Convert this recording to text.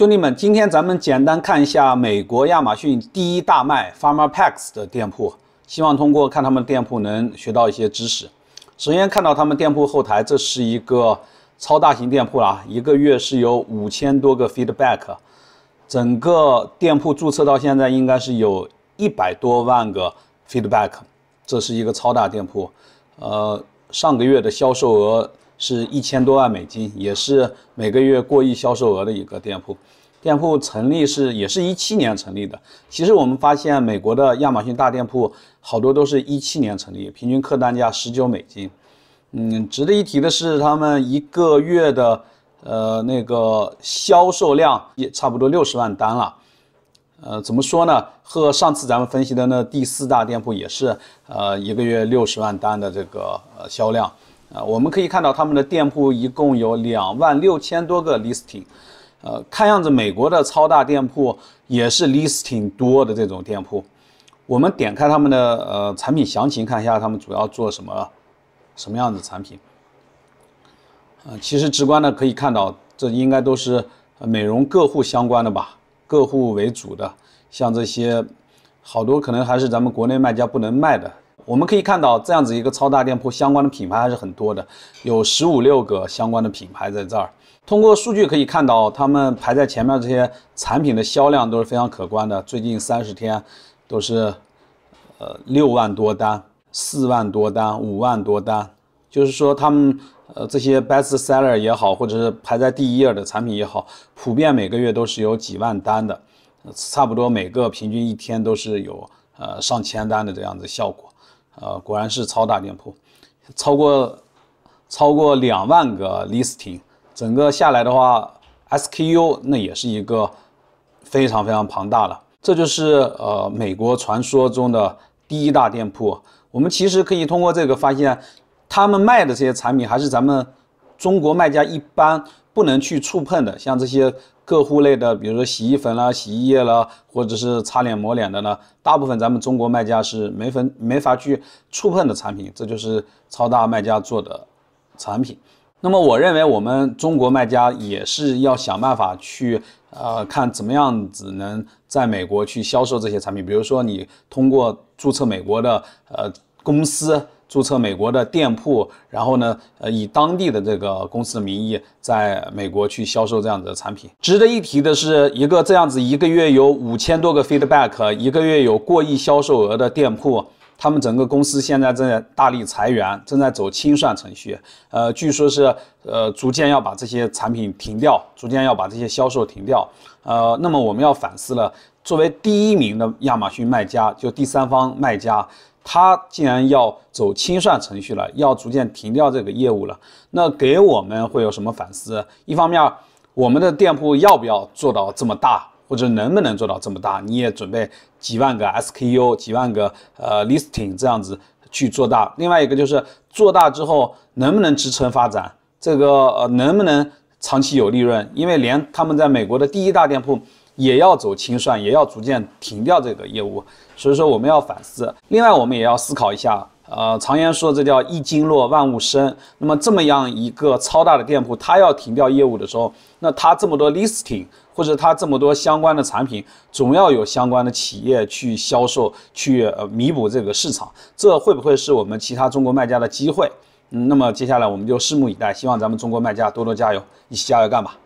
兄弟们，今天咱们简单看一下美国亚马逊第一大卖 FarmerPacks 的店铺，希望通过看他们店铺能学到一些知识。首先看到他们店铺后台，这是一个超大型店铺啊，一个月是有五千多个 feedback，整个店铺注册到现在应该是有一百多万个 feedback，这是一个超大店铺。呃，上个月的销售额。是一千多万美金，也是每个月过亿销售额的一个店铺。店铺成立是也是一七年成立的。其实我们发现，美国的亚马逊大店铺好多都是一七年成立，平均客单价十九美金。嗯，值得一提的是，他们一个月的呃那个销售量也差不多六十万单了。呃，怎么说呢？和上次咱们分析的那第四大店铺也是呃一个月六十万单的这个销量。啊，我们可以看到他们的店铺一共有两万六千多个 listing，呃，看样子美国的超大店铺也是 listing 多的这种店铺。我们点开他们的呃产品详情，看一下他们主要做什么，什么样子产品。呃，其实直观的可以看到，这应该都是美容个护相关的吧，个护为主的，像这些好多可能还是咱们国内卖家不能卖的。我们可以看到这样子一个超大店铺相关的品牌还是很多的，有十五六个相关的品牌在这儿。通过数据可以看到，他们排在前面这些产品的销量都是非常可观的。最近三十天都是呃六万多单、四万多单、五万多单，就是说他们呃这些 bestseller 也好，或者是排在第一页的产品也好，普遍每个月都是有几万单的，差不多每个平均一天都是有呃上千单的这样子效果。呃，果然是超大店铺，超过超过两万个 listing，整个下来的话，SKU 那也是一个非常非常庞大的。这就是呃美国传说中的第一大店铺。我们其实可以通过这个发现，他们卖的这些产品还是咱们中国卖家一般。不能去触碰的，像这些个护类的，比如说洗衣粉啦、洗衣液啦，或者是擦脸、抹脸的呢，大部分咱们中国卖家是没分、没法去触碰的产品，这就是超大卖家做的产品。那么我认为，我们中国卖家也是要想办法去，呃，看怎么样子能在美国去销售这些产品，比如说你通过注册美国的呃公司。注册美国的店铺，然后呢，呃，以当地的这个公司的名义在美国去销售这样子的产品。值得一提的是，一个这样子一个月有五千多个 feedback，一个月有过亿销售额的店铺，他们整个公司现在正在大力裁员，正在走清算程序。呃，据说是，呃，逐渐要把这些产品停掉，逐渐要把这些销售停掉。呃，那么我们要反思了，作为第一名的亚马逊卖家，就第三方卖家。它既然要走清算程序了，要逐渐停掉这个业务了，那给我们会有什么反思？一方面，我们的店铺要不要做到这么大，或者能不能做到这么大？你也准备几万个 SKU，几万个呃 listing 这样子去做大。另外一个就是做大之后能不能支撑发展，这个能不能长期有利润？因为连他们在美国的第一大店铺。也要走清算，也要逐渐停掉这个业务，所以说我们要反思。另外，我们也要思考一下，呃，常言说这叫一鲸落万物生。那么这么样一个超大的店铺，它要停掉业务的时候，那它这么多 listing 或者它这么多相关的产品，总要有相关的企业去销售去呃弥补这个市场。这会不会是我们其他中国卖家的机会？嗯，那么接下来我们就拭目以待，希望咱们中国卖家多多加油，一起加油干吧。